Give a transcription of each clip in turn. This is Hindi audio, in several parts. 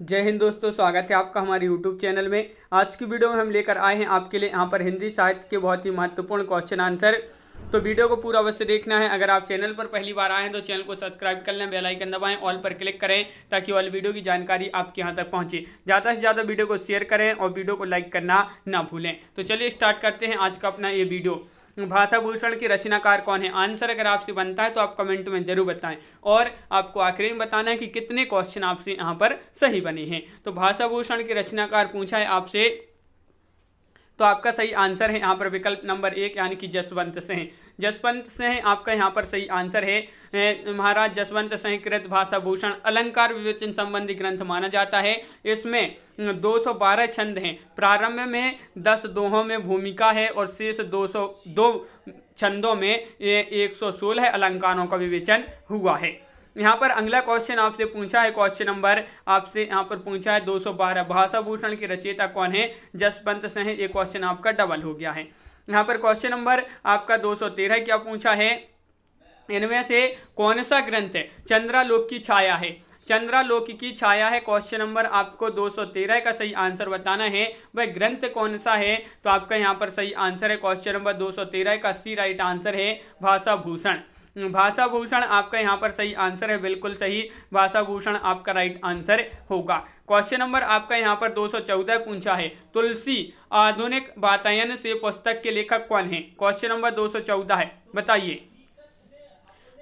जय हिंद दोस्तों स्वागत है आपका हमारे यूट्यूब चैनल में आज की वीडियो में हम लेकर आए हैं आपके लिए यहाँ पर हिंदी साहित्य के बहुत ही महत्वपूर्ण क्वेश्चन आंसर तो वीडियो को पूरा अवश्य देखना है अगर आप चैनल पर पहली बार आए हैं तो चैनल को सब्सक्राइब कर लें बेल आइकन दबाएं ऑल पर क्लिक करें ताकि ऑल वीडियो की जानकारी आपके यहाँ तक पहुँचे ज़्यादा से ज़्यादा वीडियो को शेयर करें और वीडियो को लाइक करना ना भूलें तो चलिए स्टार्ट करते हैं आज का अपना ये वीडियो भाषा भूषण के रचनाकार कौन है आंसर अगर आपसे बनता है तो आप कमेंट में जरूर बताएं और आपको आखिरी में बताना है कि कितने क्वेश्चन आपसे यहाँ पर सही बने हैं तो भाषा भूषण के रचनाकार पूछा है आपसे तो आपका सही आंसर है यहां पर विकल्प नंबर एक यानी कि जसवंत सिंह जसवंत सिंह आपका यहाँ पर सही आंसर है महाराज जसवंत सिंह कृत भाषा भूषण अलंकार विवेचन संबंधी ग्रंथ माना जाता है इसमें 212 छंद हैं प्रारंभ में 10 दोहों में भूमिका है और शेष 202 छंदों में एक सौ सोलह अलंकारों का विवेचन हुआ है यहाँ पर अगला क्वेश्चन आपसे पूछा है क्वेश्चन नंबर आपसे यहाँ पर पूछा है 212 भाषा भूषण के रचयिता कौन है जसवंत सिंह ये क्वेश्चन आपका डबल हो गया है यहाँ पर क्वेश्चन नंबर आपका 213 क्या पूछा है इनमें से कौन सा ग्रंथ है चंद्रालोक की छाया है चंद्रालोक की छाया है क्वेश्चन नंबर आपको 213 का सही आंसर बताना है वह ग्रंथ कौन सा है तो आपका यहाँ पर सही आंसर है क्वेश्चन नंबर 213 का सी राइट आंसर है भाषा भूषण भाषा भूषण आपका यहाँ पर सही आंसर है बिल्कुल सही भाषा भूषण आपका राइट आंसर होगा क्वेश्चन नंबर आपका यहाँ पर 214 पूछा है तुलसी आधुनिक वातायन से पुस्तक के लेखक कौन है क्वेश्चन नंबर 214 है बताइए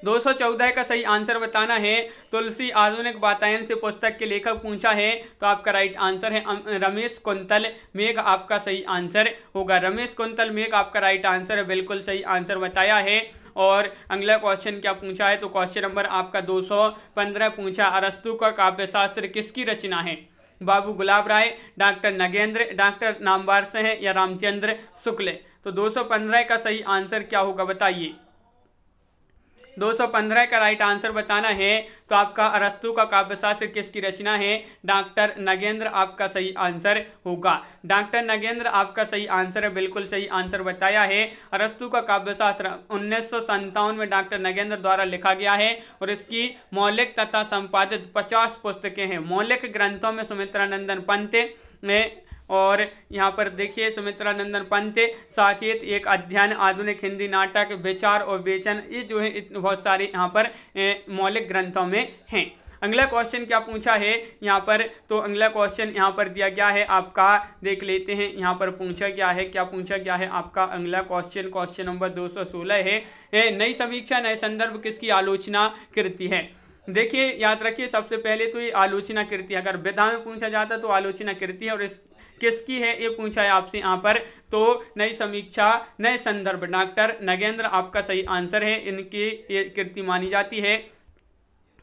214 का सही आंसर बताना है तुलसी आधुनिक वातायन से पुस्तक के लेखक पूछा है तो आपका राइट आंसर है रमेश कुंतल मेघ आपका सही आंसर होगा रमेश कुंतल मेघ आपका राइट आंसर है बिल्कुल सही आंसर बताया है और अगला क्वेश्चन क्या पूछा है तो क्वेश्चन नंबर आपका 215 पूछा अरस्तु का काव्यशास्त्र किसकी रचना है बाबू गुलाब राय डॉक्टर नगेंद्र डॉक्टर नामवार से हैं या रामचंद्र शुक्ल तो 215 का सही आंसर क्या होगा बताइए 215 का राइट आंसर बताना है तो आपका अरस्तु का काव्यशास्त्र किसकी रचना है डॉक्टर नगेंद्र आपका सही आंसर होगा डॉक्टर नगेंद्र आपका सही आंसर है बिल्कुल सही आंसर बताया है अरस्तु का काव्यशास्त्र उन्नीस में डॉक्टर नगेंद्र द्वारा लिखा गया है और इसकी मौलिक तथा संपादित पचास पुस्तकें हैं मौलिक ग्रंथों में सुमित्रानंदन नंदन पंत ने और यहाँ पर देखिए सुमित्रा नंदन पंत साकेत एक अध्ययन आधुनिक हिंदी नाटक विचार और वेचन ये जो है बहुत सारे यहाँ पर मौलिक ग्रंथों में हैं अगला क्वेश्चन क्या पूछा है यहाँ पर तो अगला क्वेश्चन यहाँ पर दिया गया है आपका देख लेते हैं यहाँ पर पूछा क्या है क्या पूछा क्या है आपका अगला क्वेश्चन क्वेश्चन नंबर 216 है नई समीक्षा नए संदर्भ किसकी आलोचना करती है देखिए याद रखिए सबसे पहले तो ये आलोचना कृति अगर विधा में पूछा जाता तो आलोचना कृति है और इस किसकी है ये पूछा है आपसे यहाँ पर तो नई समीक्षा नए संदर्भ डॉक्टर नगेंद्र आपका सही आंसर है इनकी ये कृति मानी जाती है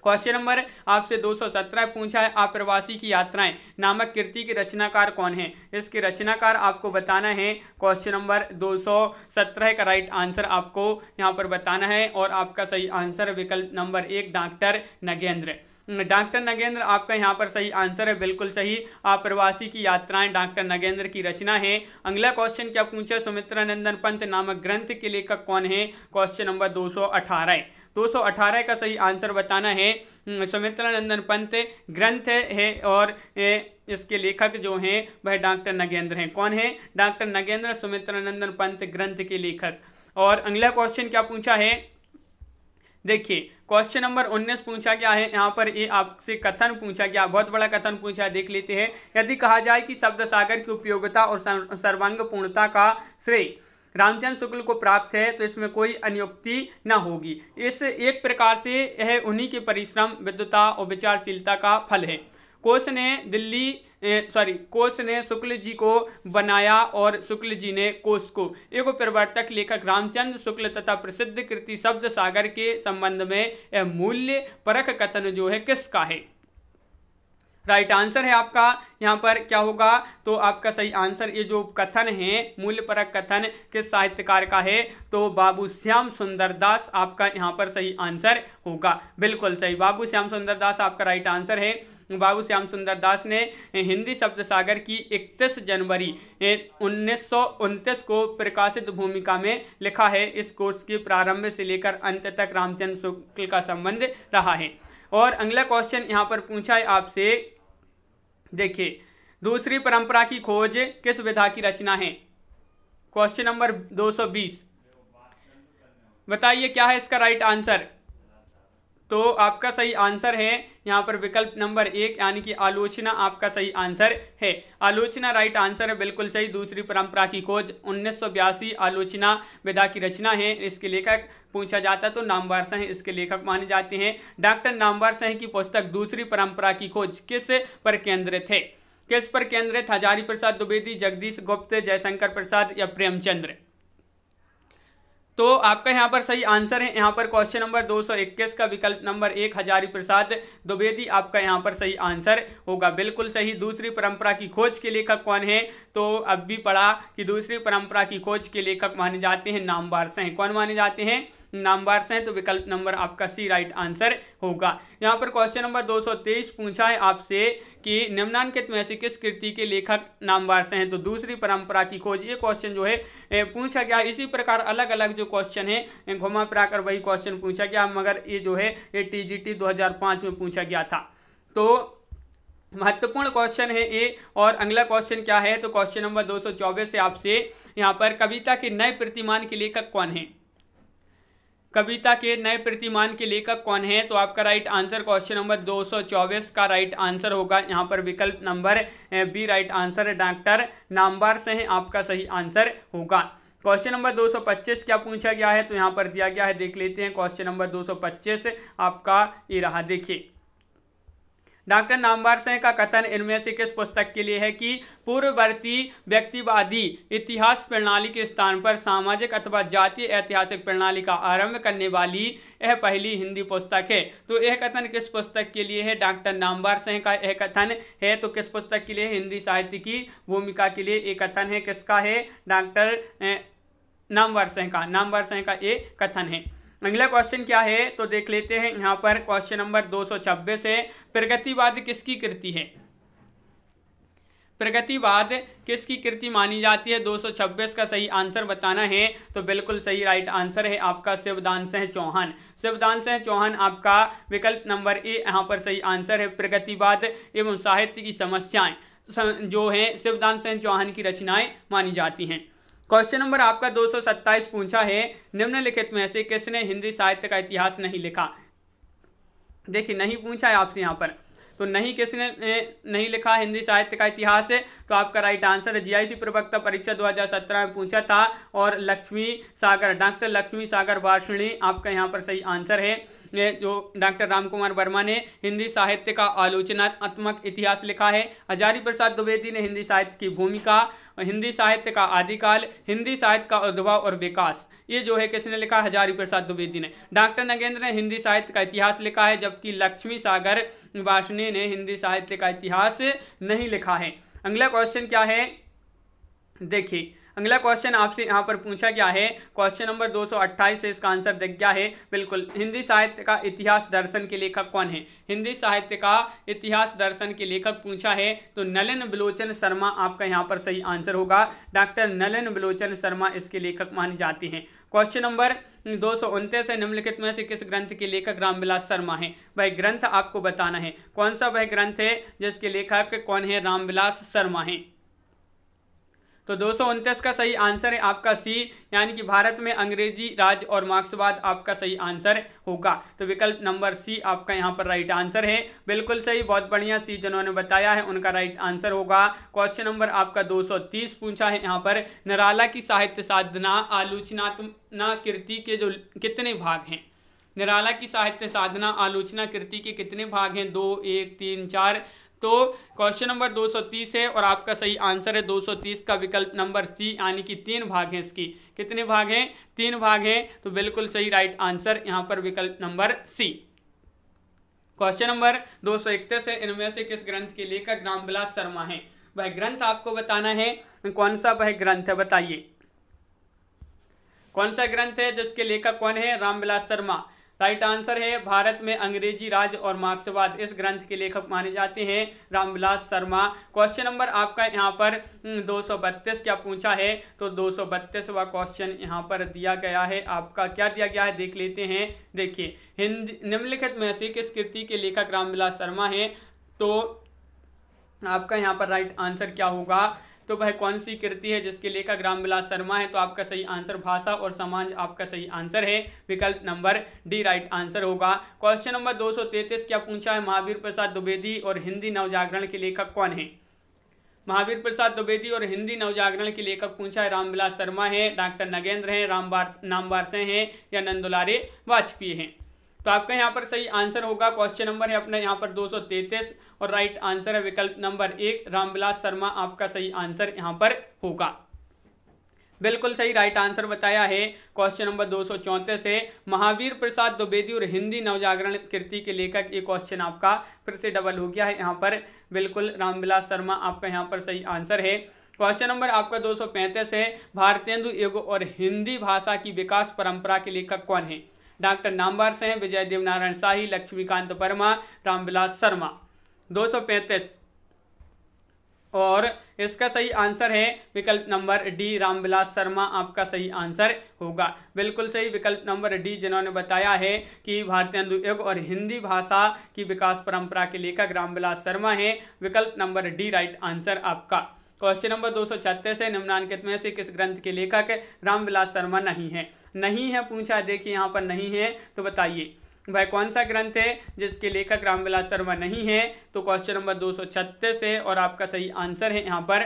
क्वेश्चन नंबर आपसे 217 पूछा है अप्रवासी की यात्राएं नामक कृति के रचनाकार कौन है इसके रचनाकार आपको बताना है क्वेश्चन नंबर 217 का राइट आंसर आपको यहां पर बताना है और आपका सही आंसर विकल्प नंबर एक डॉक्टर नगेंद्र डॉक्टर नगेंद्र आपका यहाँ पर सही आंसर है बिल्कुल सही प्रवासी की यात्राएं डॉक्टर नगेंद्र की रचना है अगला क्वेश्चन क्या पूछा सुमित्रा नंदन पंत नामक ग्रंथ के लेखक कौन है क्वेश्चन नंबर 218 218 का सही आंसर बताना है हम्म, सुमित्रा नंदन पंत ग्रंथ है और इसके लेखक जो हैं वह डॉक्टर नगेंद्र हैं कौन है डॉक्टर नगेंद्र सुमित्रा नंदन पंत ग्रंथ के लेखक और अगला क्वेश्चन क्या पूछा है देखिए क्वेश्चन नंबर 19 पूछा गया है यहाँ पर ये आपसे कथन पूछा गया बहुत बड़ा कथन पूछा देख लेते हैं यदि कहा जाए कि शब्द सागर की उपयोगिता और सर्वांग पूर्णता का श्रेय रामचंद्र शुक्ल को प्राप्त है तो इसमें कोई अनियुक्ति न होगी इस एक प्रकार से यह उन्हीं के परिश्रम विद्वता और विचारशीलता का फल है कोश ने दिल्ली सॉरी कोश ने शुक्ल जी को बनाया और शुक्ल जी ने कोश को एगो प्रवर्तक लेखक रामचंद्र शुक्ल तथा प्रसिद्ध कृति शब्द सागर के संबंध में यह मूल्य परख कथन जो है किसका है राइट right आंसर है आपका यहाँ पर क्या होगा तो आपका सही आंसर ये जो कथन है मूल्य परक कथन किस साहित्यकार का है तो बाबू श्याम सुंदर दास आपका यहाँ पर सही आंसर होगा बिल्कुल सही बाबू श्याम सुंदर दास आपका राइट right आंसर है बाबू श्याम सुंदर दास ने हिंदी शब्द सागर की 31 जनवरी उन्नीस को प्रकाशित भूमिका में लिखा है इस कोर्स के प्रारंभ से लेकर अंत तक रामचंद्र शुक्ल का संबंध रहा है और अगला क्वेश्चन यहाँ पर पूछा है आपसे देखिए दूसरी परंपरा की खोज किस विधा की रचना है क्वेश्चन नंबर 220 बताइए क्या है इसका राइट आंसर तो आपका सही आंसर है यहाँ पर विकल्प नंबर एक यानी कि आलोचना आपका सही आंसर है आलोचना राइट आंसर है बिल्कुल सही दूसरी परंपरा की खोज उन्नीस आलोचना विधा की रचना है इसके लेखक पूछा जाता तो नामवार सह इसके लेखक माने जाते हैं डॉक्टर नामवार सिंह की पुस्तक दूसरी परंपरा की खोज किस पर केंद्रित है किस पर केंद्रित हजारी प्रसाद द्विवेदी जगदीश गुप्त जयशंकर प्रसाद या प्रेमचंद्र तो आपका यहाँ पर सही आंसर है यहाँ पर क्वेश्चन नंबर 221 का विकल्प नंबर एक हजारी प्रसाद द्विवेदी आपका यहाँ पर सही आंसर होगा बिल्कुल सही दूसरी परंपरा की खोज के लेखक कौन है तो अब भी पढ़ा कि दूसरी परंपरा की खोज के लेखक माने जाते हैं नामवार सिंह कौन माने जाते हैं नामवार्स हैं तो विकल्प नंबर आपका सी राइट आंसर होगा यहाँ पर क्वेश्चन नंबर 223 पूछा है आपसे कि निम्नांकित में से किस कृति के लेखक से हैं तो दूसरी परंपरा की खोज ये क्वेश्चन जो है पूछा गया इसी प्रकार अलग अलग जो क्वेश्चन है घुमा फिराकर वही क्वेश्चन पूछा गया मगर ये जो है ये टी जी में पूछा गया था तो महत्वपूर्ण क्वेश्चन है ये और अगला क्वेश्चन क्या है तो क्वेश्चन नंबर 224 से आपसे यहाँ पर कविता के नए प्रतिमान के लेखक कौन है कविता के नए प्रतिमान के लेखक कौन है तो आपका राइट आंसर क्वेश्चन नंबर 224 का राइट आंसर होगा यहाँ पर विकल्प नंबर B right answer doctor Namvar से हैं आपका सही आंसर होगा क्वेश्चन नंबर 225 क्या पूछा गया है तो यहाँ पर दिया गया है देख लेते हैं क्वेश्चन नंबर 225 आपका ये रहा देखिए डॉक्टर नामवार सिंह का कथन इनमें से किस पुस्तक के लिए है कि पूर्ववर्ती व्यक्तिवादी इतिहास प्रणाली के स्थान पर सामाजिक अथवा जातीय ऐतिहासिक प्रणाली का आरंभ करने वाली यह पहली हिंदी पुस्तक है तो यह कथन किस पुस्तक के लिए है डॉक्टर नामवार सिंह का यह कथन है तो किस पुस्तक के लिए हिंदी साहित्य की भूमिका के लिए एक कथन है किसका है डॉक्टर नामवार सिंह का नामवार सिंह का ये कथन है अगला क्वेश्चन क्या है तो देख लेते हैं यहाँ पर क्वेश्चन नंबर 226 है प्रगतिवाद किसकी कृति है प्रगतिवाद किसकी कृति मानी जाती है 226 का सही आंसर बताना है तो बिल्कुल सही राइट आंसर है आपका शिवदान सिंह चौहान शिवदान सिंह चौहान आपका विकल्प नंबर ए यहाँ पर सही आंसर है प्रगतिवाद एवं साहित्य की समस्याएं जो है शिवदान सिंह चौहान की रचनाएं मानी जाती हैं क्वेश्चन नंबर आपका 227 पूछा है निम्नलिखित में से किसने हिंदी साहित्य का इतिहास नहीं लिखा देखिए नहीं पूछा है आपसे यहाँ पर तो नहीं किसने नहीं लिखा हिंदी साहित्य का इतिहास है तो आपका राइट आंसर है जीआईसी प्रवक्ता परीक्षा 2017 में पूछा था और लक्ष्मी सागर डॉक्टर लक्ष्मी सागर वार्षणी आपका यहाँ पर सही आंसर है जो डॉक्टर रामकुमार वर्मा ने हिंदी साहित्य का आलोचनात्मक इतिहास लिखा है हजारी प्रसाद द्विवेदी ने हिंदी साहित्य की भूमिका हिंदी साहित्य का आदिकाल हिंदी साहित्य का उद्भव और विकास ये जो है किसने लिखा हजारी प्रसाद द्विवेदी ने डॉक्टर नगेंद्र ने हिंदी साहित्य का इतिहास लिखा है जबकि लक्ष्मी सागर वासने ने हिंदी साहित्य का इतिहास नहीं लिखा है अगला क्वेश्चन क्या है देखिए अगला क्वेश्चन आपसे यहाँ पर पूछा गया है क्वेश्चन नंबर 228 से इसका आंसर दिख गया है बिल्कुल हिंदी साहित्य का इतिहास दर्शन के लेखक कौन है हिंदी साहित्य का इतिहास दर्शन के लेखक पूछा है तो नलिन बिलोचन शर्मा आपका यहाँ पर सही आंसर होगा डॉक्टर नलिन बिलोचन शर्मा इसके लेखक माने जाते हैं क्वेश्चन नंबर दो सौ उनतीस है निम्नलिखित में से किस ग्रंथ के लेखक रामविलास शर्मा है वह ग्रंथ आपको बताना है कौन सा वह ग्रंथ है जिसके लेखक कौन है रामविलास शर्मा है तो दो का सही आंसर है आपका सी यानी कि भारत में अंग्रेजी राज और मार्क्सवाद आपका सही आंसर होगा तो विकल्प नंबर सी आपका यहाँ पर राइट आंसर है बिल्कुल सही बहुत बढ़िया सी जिन्होंने बताया है उनका राइट आंसर होगा क्वेश्चन नंबर आपका 230 पूछा है यहाँ पर निराला की साहित्य साधना आलोचनात्मना कृति के जो कितने भाग हैं निराला की साहित्य साधना आलोचना कृति के कितने भाग हैं दो एक तीन चार तो क्वेश्चन नंबर 230 है और आपका सही आंसर है 230 का विकल्प नंबर सी यानी कि तीन भाग हैं इसकी कितने भाग हैं तीन भाग हैं तो बिल्कुल सही राइट आंसर यहां पर विकल्प नंबर सी क्वेश्चन नंबर दो है इनमें से किस ग्रंथ के लेखक रामविलास शर्मा है वह ग्रंथ आपको बताना है कौन सा वह ग्रंथ है बताइए कौन सा ग्रंथ है जिसके लेखक कौन है रामविलास शर्मा राइट आंसर है भारत में अंग्रेजी राज और मार्क्सवाद इस ग्रंथ के लेखक माने जाते हैं रामविलास शर्मा क्वेश्चन नंबर आपका यहाँ पर हम्म, दो क्या पूछा है तो दो सौ क्वेश्चन यहाँ पर दिया गया है आपका क्या दिया गया है देख लेते हैं देखिए हिंदी निम्नलिखित में से किस कृति के लेखक रामविलास शर्मा है तो आपका यहाँ पर राइट आंसर क्या होगा तो वह कौन सी कृति है जिसके लेखक रामविलास शर्मा है तो आपका सही आंसर भाषा और समाज आपका सही आंसर है विकल्प नंबर डी राइट आंसर होगा क्वेश्चन नंबर 233 क्या पूछा है महावीर प्रसाद द्विवेदी और हिंदी नवजागरण के लेखक कौन है महावीर प्रसाद द्विवेदी और हिंदी नवजागरण के लेखक पूछा है रामविलास शर्मा है डॉक्टर नगेंद्र हैं रामबार नामबारसे हैं या नंदुलारे वाजपेयी हैं तो आपका यहाँ पर सही आंसर होगा क्वेश्चन नंबर है अपना यहाँ पर दो और राइट आंसर है विकल्प नंबर एक रामविलास शर्मा आपका सही आंसर यहाँ पर होगा बिल्कुल सही राइट आंसर बताया है क्वेश्चन नंबर दो सौ चौंतीस है महावीर प्रसाद द्विवेदी और हिंदी नवजागरण कृति के लेखक ये क्वेश्चन आपका फिर से डबल हो गया है यहाँ पर बिल्कुल रामविलास शर्मा आपका यहाँ पर सही आंसर है क्वेश्चन नंबर आपका 235 है भारतेंदु युग और हिंदी भाषा की विकास परंपरा के लेखक कौन है डॉक्टर नामवर सिंह विजय देवनारायण शाही लक्ष्मीकांत वर्मा रामविलास शर्मा दो और इसका सही आंसर है विकल्प नंबर डी रामविलास शर्मा आपका सही आंसर होगा बिल्कुल सही विकल्प नंबर डी जिन्होंने बताया है कि भारतीय अनुयुग और हिंदी भाषा की विकास परंपरा के लेखक रामविलास शर्मा हैं विकल्प नंबर डी राइट आंसर आपका क्वेश्चन तो नंबर दो सौ छत्तीस है निम्नांकित में से किस ग्रंथ के लेखक रामविलास शर्मा नहीं है नहीं है पूछा देखिए यहाँ पर नहीं है तो बताइए भाई कौन सा ग्रंथ है जिसके लेखक रामविलास शर्मा नहीं है तो क्वेश्चन नंबर दो सौ छत्तीस है और आपका सही आंसर है यहाँ पर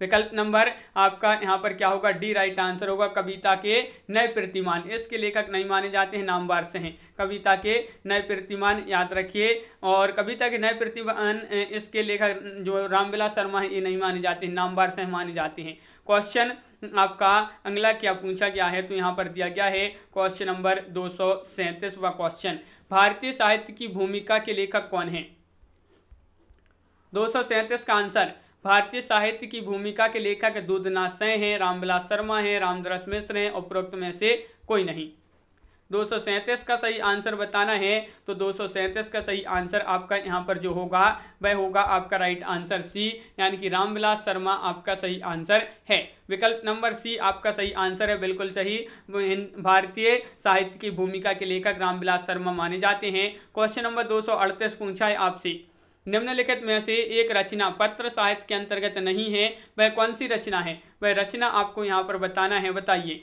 विकल्प नंबर आपका यहाँ पर क्या होगा डी राइट आंसर होगा कविता के नए प्रतिमान इसके लेखक नहीं माने जाते हैं नामवार से हैं कविता के नए प्रतिमान याद रखिए और कविता के नए प्रतिमान इसके लेखक जो रामविलास शर्मा है ये नहीं माने जाते हैं नामवार से माने जाते हैं क्वेश्चन आपका अगला क्या पूछा गया है तो यहाँ पर दिया गया है क्वेश्चन नंबर दो सौ क्वेश्चन भारतीय साहित्य की भूमिका के लेखक कौन है दो सौ का आंसर भारतीय साहित्य की भूमिका के लेखक दूधनाथ सय हैं रामविलास शर्मा हैं रामदरस मिश्र हैं उपरोक्त में से कोई नहीं दो का सही आंसर बताना है तो दो का सही आंसर आपका यहाँ पर जो होगा वह होगा आपका राइट आंसर सी यानी कि रामविलास शर्मा आपका सही आंसर है विकल्प नंबर सी आपका सही आंसर है बिल्कुल सही भारतीय साहित्य की भूमिका के लेखक रामविलास शर्मा माने जाते हैं क्वेश्चन नंबर दो पूछा है आपसे निम्नलिखित में से एक रचना पत्र साहित्य के अंतर्गत नहीं है वह कौन सी रचना है वह रचना आपको यहाँ पर बताना है बताइए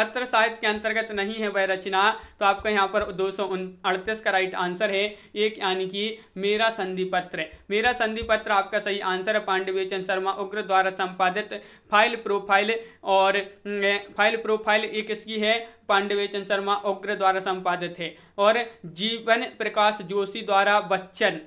पत्र साहित्य के अंतर्गत नहीं है वह रचना तो आपका यहाँ पर दो का राइट आंसर है एक यानी कि मेरा संधि पत्र मेरा संधि पत्र आपका सही आंसर है चंद शर्मा उग्र द्वारा संपादित फाइल प्रोफाइल और फाइल प्रोफाइल एक इसकी है चंद शर्मा उग्र द्वारा संपादित है और जीवन प्रकाश जोशी द्वारा बच्चन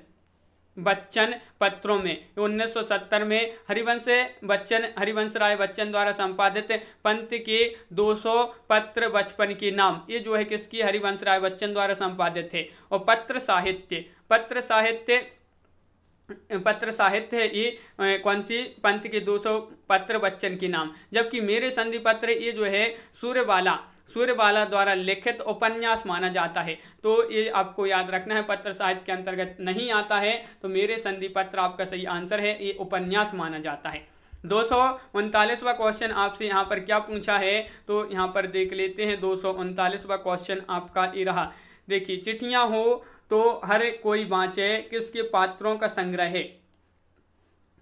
हम्म। बच्चन पत्रों में 1970 में हरिवंश बच्चन हरिवंश राय बच्चन द्वारा संपादित पंत के 200 पत्र बचपन के नाम ये जो है किसकी हरिवंश राय बच्चन द्वारा संपादित है और पत्र साहित्य पत्र साहित्य पत्र साहित्य है ये कौन सी पंत के 200 पत्र बच्चन के नाम जबकि मेरे संधि पत्र ये जो है सूर्यवाला सूर्यवाला द्वारा लिखित उपन्यास माना जाता है तो ये आपको याद रखना है पत्र साहित्य के अंतर्गत नहीं आता है तो मेरे संधि पत्र आपका सही आंसर है ये उपन्यास माना जाता है दो सौ क्वेश्चन आपसे यहाँ पर क्या पूछा है तो यहाँ पर देख लेते हैं दो सौ क्वेश्चन आपका ये रहा देखिए चिट्ठियाँ हो तो हर कोई बाँचे किसके पात्रों का संग्रह है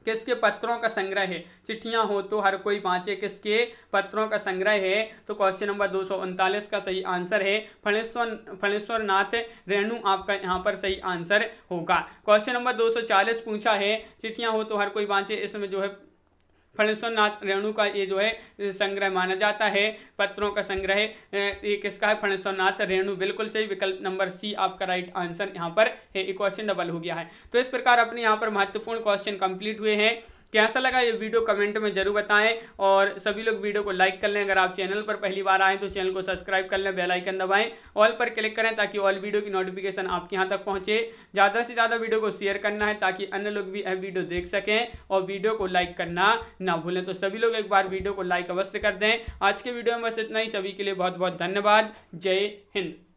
किसके पत्रों का संग्रह है चिट्ठियां हो तो हर कोई बांचे किसके पत्रों का संग्रह है तो क्वेश्चन नंबर दो का सही आंसर है फणेश्वर फणेश्वर नाथ रेणु आपका यहाँ पर सही आंसर होगा क्वेश्चन नंबर 240 पूछा है चिट्ठियां हो तो हर कोई बांचे इसमें जो है फणेश्वरनाथ रेणु का ये जो है संग्रह माना जाता है पत्रों का संग्रह ये किसका है फणेश्वरनाथ रेणु बिल्कुल सही विकल्प नंबर सी आपका राइट आंसर यहाँ पर है क्वेश्चन डबल हो गया है तो इस प्रकार अपने यहाँ पर महत्वपूर्ण क्वेश्चन कंप्लीट हुए हैं कैसा लगा ये वीडियो कमेंट में जरूर बताएं और सभी लोग वीडियो को लाइक कर लें अगर आप चैनल पर पहली बार आएँ तो चैनल को सब्सक्राइब कर लें बेलाइकन दबाएँ ऑल पर क्लिक करें ताकि ऑल वीडियो की नोटिफिकेशन आपके यहाँ तक पहुँचे ज़्यादा से ज़्यादा वीडियो को शेयर करना है ताकि अन्य लोग भी यह वीडियो देख सकें और वीडियो को लाइक करना ना भूलें तो सभी लोग एक बार वीडियो को लाइक अवश्य कर दें आज के वीडियो में बस इतना ही सभी के लिए बहुत बहुत धन्यवाद जय हिंद